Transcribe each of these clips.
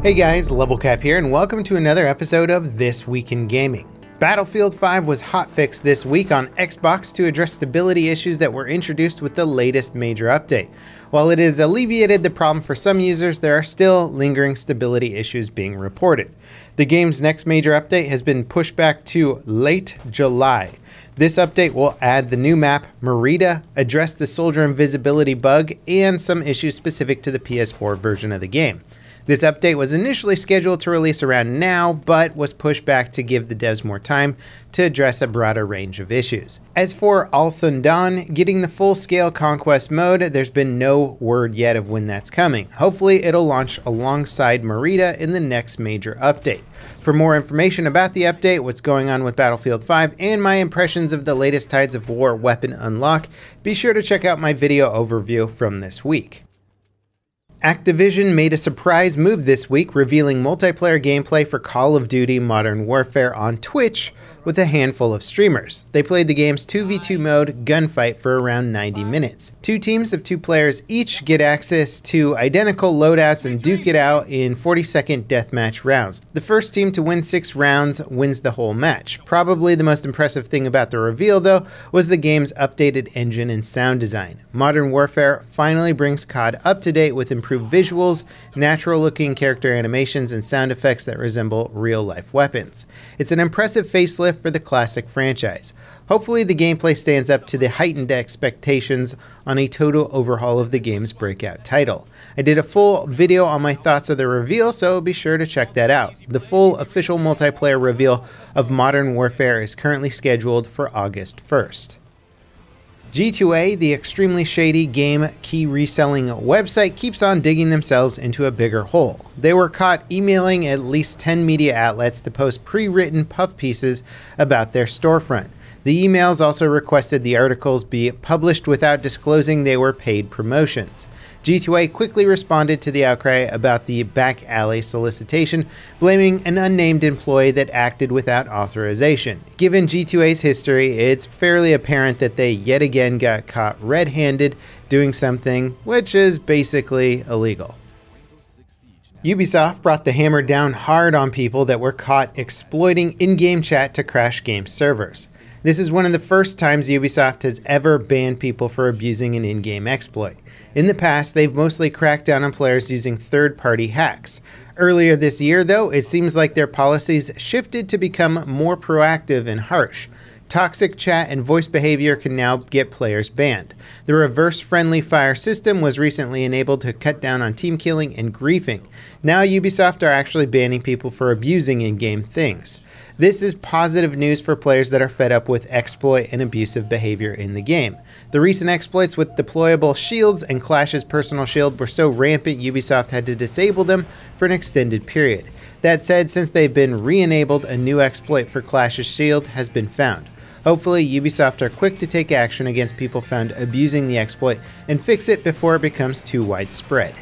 Hey guys, Levelcap here, and welcome to another episode of This Week in Gaming. Battlefield 5 was hotfixed this week on Xbox to address stability issues that were introduced with the latest major update. While it has alleviated the problem for some users, there are still lingering stability issues being reported. The game's next major update has been pushed back to late July. This update will add the new map, Merida, address the soldier invisibility bug, and some issues specific to the PS4 version of the game. This update was initially scheduled to release around now, but was pushed back to give the devs more time to address a broader range of issues. As for All Don, getting the full scale conquest mode, there's been no word yet of when that's coming. Hopefully, it'll launch alongside Merida in the next major update. For more information about the update, what's going on with Battlefield 5, and my impressions of the latest Tides of War weapon unlock, be sure to check out my video overview from this week. Activision made a surprise move this week, revealing multiplayer gameplay for Call of Duty Modern Warfare on Twitch with a handful of streamers. They played the game's 2v2 mode gunfight for around 90 minutes. Two teams of two players each get access to identical loadouts and duke it out in 40 second deathmatch rounds. The first team to win six rounds wins the whole match. Probably the most impressive thing about the reveal, though, was the game's updated engine and sound design. Modern Warfare finally brings COD up to date with improved visuals, natural looking character animations, and sound effects that resemble real life weapons. It's an impressive facelift for the classic franchise. Hopefully, the gameplay stands up to the heightened expectations on a total overhaul of the game's breakout title. I did a full video on my thoughts of the reveal, so be sure to check that out. The full official multiplayer reveal of Modern Warfare is currently scheduled for August 1st. G2A, the extremely shady game key reselling website, keeps on digging themselves into a bigger hole. They were caught emailing at least 10 media outlets to post pre written puff pieces about their storefront. The emails also requested the articles be published without disclosing they were paid promotions. G2A quickly responded to the outcry about the back alley solicitation, blaming an unnamed employee that acted without authorization. Given G2A's history, it's fairly apparent that they yet again got caught red handed doing something which is basically illegal. Ubisoft brought the hammer down hard on people that were caught exploiting in game chat to crash game servers. This is one of the first times Ubisoft has ever banned people for abusing an in game exploit. In the past, they've mostly cracked down on players using third party hacks. Earlier this year, though, it seems like their policies shifted to become more proactive and harsh. Toxic chat and voice behavior can now get players banned. The reverse friendly fire system was recently enabled to cut down on team killing and griefing. Now Ubisoft are actually banning people for abusing in game things. This is positive news for players that are fed up with exploit and abusive behavior in the game. The recent exploits with deployable shields and Clash's personal shield were so rampant Ubisoft had to disable them for an extended period. That said, since they've been re enabled, a new exploit for Clash's shield has been found. Hopefully, Ubisoft are quick to take action against people found abusing the exploit and fix it before it becomes too widespread.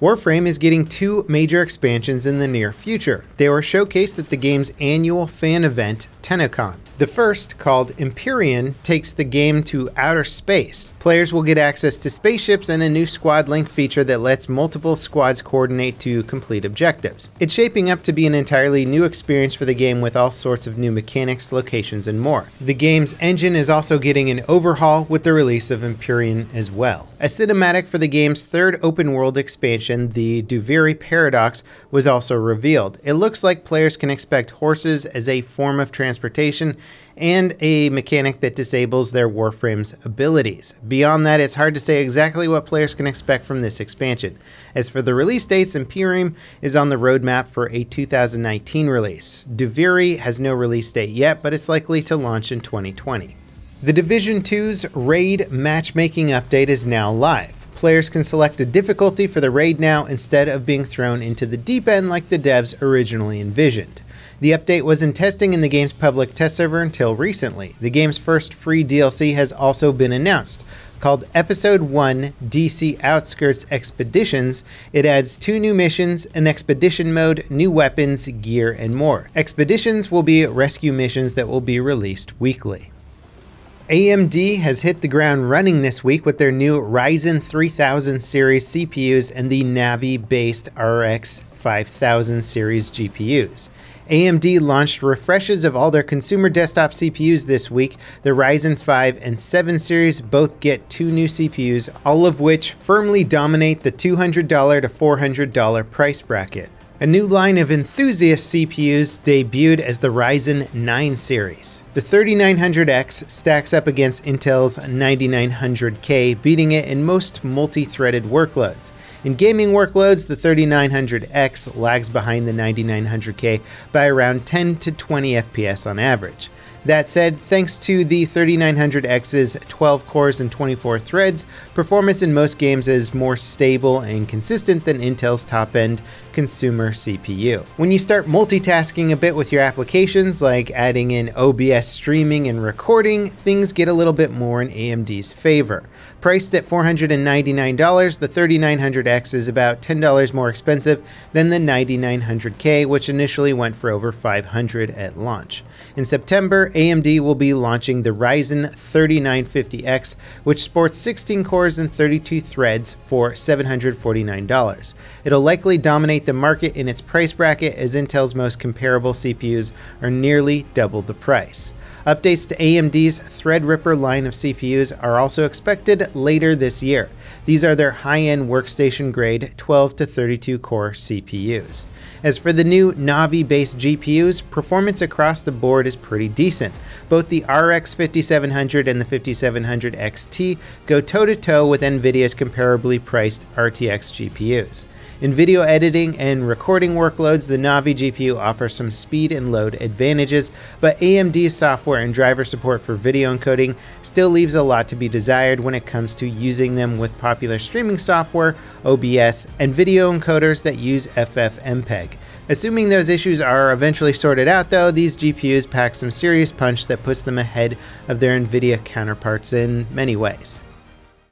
Warframe is getting two major expansions in the near future. They were showcased at the game's annual fan event the first, called Empyrean, takes the game to outer space. Players will get access to spaceships and a new squad link feature that lets multiple squads coordinate to complete objectives. It's shaping up to be an entirely new experience for the game with all sorts of new mechanics, locations, and more. The game's engine is also getting an overhaul with the release of Empyrean as well. A cinematic for the game's third open world expansion, the Duveri Paradox, was also revealed. It looks like players can expect horses as a form of transportation transportation, and a mechanic that disables their Warframe's abilities. Beyond that, it's hard to say exactly what players can expect from this expansion. As for the release dates, Imperium is on the roadmap for a 2019 release. Deviri has no release date yet, but it's likely to launch in 2020. The Division 2's Raid matchmaking update is now live players can select a difficulty for the raid now instead of being thrown into the deep end like the devs originally envisioned. The update was in testing in the game's public test server until recently. The game's first free DLC has also been announced. Called Episode 1 DC Outskirts Expeditions, it adds two new missions, an expedition mode, new weapons, gear, and more. Expeditions will be rescue missions that will be released weekly. AMD has hit the ground running this week with their new Ryzen 3000 series CPUs and the Navi based RX 5000 series GPUs. AMD launched refreshes of all their consumer desktop CPUs this week. The Ryzen 5 and 7 series both get two new CPUs, all of which firmly dominate the $200 to $400 price bracket. A new line of enthusiast CPUs debuted as the Ryzen 9 series. The 3900X stacks up against Intel's 9900K, beating it in most multi threaded workloads. In gaming workloads, the 3900X lags behind the 9900K by around 10 to 20 FPS on average. That said, thanks to the 3900X's 12 cores and 24 threads, performance in most games is more stable and consistent than Intel's top end consumer CPU. When you start multitasking a bit with your applications, like adding in OBS streaming and recording, things get a little bit more in AMD's favor. Priced at $499, the 3900X is about $10 more expensive than the 9900K, which initially went for over 500 dollars at launch. In September, AMD will be launching the Ryzen 3950X, which sports 16 cores and 32 threads for $749. It'll likely dominate the market in its price bracket as Intel's most comparable CPUs are nearly double the price. Updates to AMD's Threadripper line of CPUs are also expected later this year. These are their high end workstation grade 12 to 32 core CPUs. As for the new Navi based GPUs, performance across the board is pretty decent. Both the RX 5700 and the 5700 XT go toe to toe with NVIDIA's comparably priced RTX GPUs. In video editing and recording workloads, the Navi GPU offers some speed and load advantages, but AMD software and driver support for video encoding still leaves a lot to be desired when it comes to using them with popular streaming software, OBS, and video encoders that use FFmpeg. Assuming those issues are eventually sorted out, though, these GPUs pack some serious punch that puts them ahead of their NVIDIA counterparts in many ways.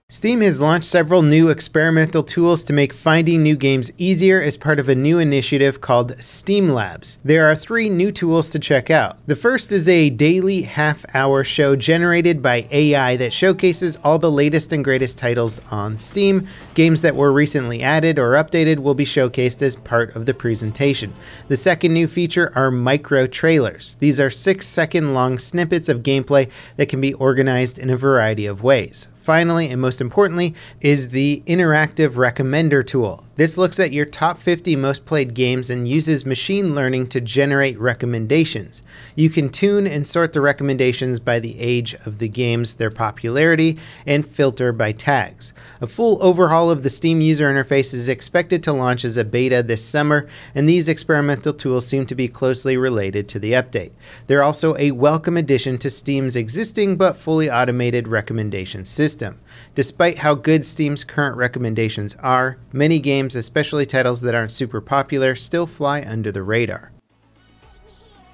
Steam has launched several new experimental tools to make finding new games easier as part of a new initiative called Steam Labs. There are three new tools to check out. The first is a daily half hour show generated by AI that showcases all the latest and greatest titles on Steam. Games that were recently added or updated will be showcased as part of the presentation. The second new feature are micro trailers. These are six second long snippets of gameplay that can be organized in a variety of ways. Finally, and most importantly, is the Interactive Recommender tool. This looks at your top 50 most played games and uses machine learning to generate recommendations. You can tune and sort the recommendations by the age of the games, their popularity, and filter by tags. A full overhaul of the Steam user interface is expected to launch as a beta this summer, and these experimental tools seem to be closely related to the update. They're also a welcome addition to Steam's existing but fully automated recommendation system system. Despite how good Steam's current recommendations are, many games, especially titles that aren't super popular, still fly under the radar.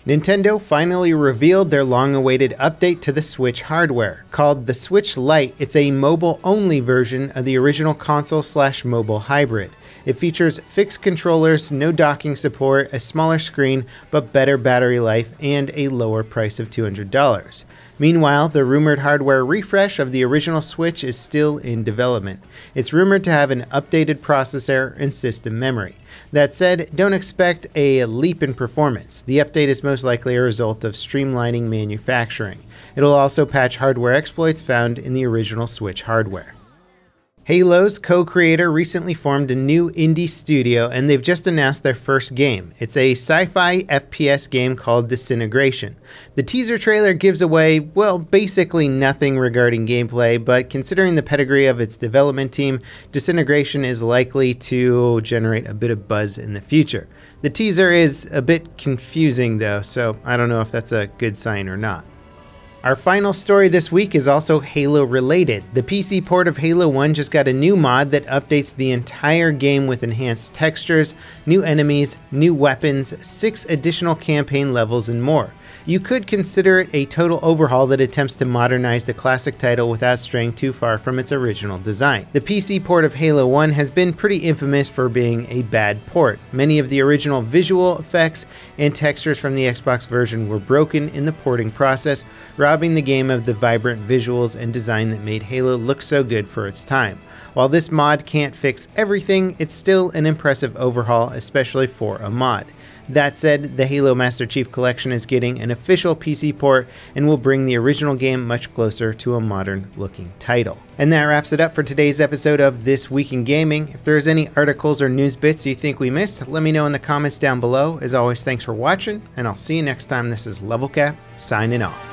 Nintendo finally revealed their long awaited update to the Switch hardware. Called the Switch Lite, it's a mobile only version of the original console slash mobile hybrid. It features fixed controllers, no docking support, a smaller screen, but better battery life, and a lower price of $200. Meanwhile, the rumored hardware refresh of the original Switch is still in development. It's rumored to have an updated processor and system memory. That said, don't expect a leap in performance. The update is most likely a result of streamlining manufacturing. It'll also patch hardware exploits found in the original Switch hardware. Halo's co creator recently formed a new indie studio and they've just announced their first game. It's a sci fi FPS game called Disintegration. The teaser trailer gives away, well, basically nothing regarding gameplay, but considering the pedigree of its development team, Disintegration is likely to generate a bit of buzz in the future. The teaser is a bit confusing though, so I don't know if that's a good sign or not. Our final story this week is also Halo related. The PC port of Halo 1 just got a new mod that updates the entire game with enhanced textures, new enemies, new weapons, six additional campaign levels, and more. You could consider it a total overhaul that attempts to modernize the classic title without straying too far from its original design. The PC port of Halo 1 has been pretty infamous for being a bad port. Many of the original visual effects and textures from the Xbox version were broken in the porting process, robbing the game of the vibrant visuals and design that made Halo look so good for its time. While this mod can't fix everything, it's still an impressive overhaul, especially for a mod. That said, the Halo Master Chief Collection is getting an official PC port and will bring the original game much closer to a modern looking title. And that wraps it up for today's episode of This Week in Gaming. If there's any articles or news bits you think we missed, let me know in the comments down below. As always, thanks for watching, and I'll see you next time. This is Level Cap signing off.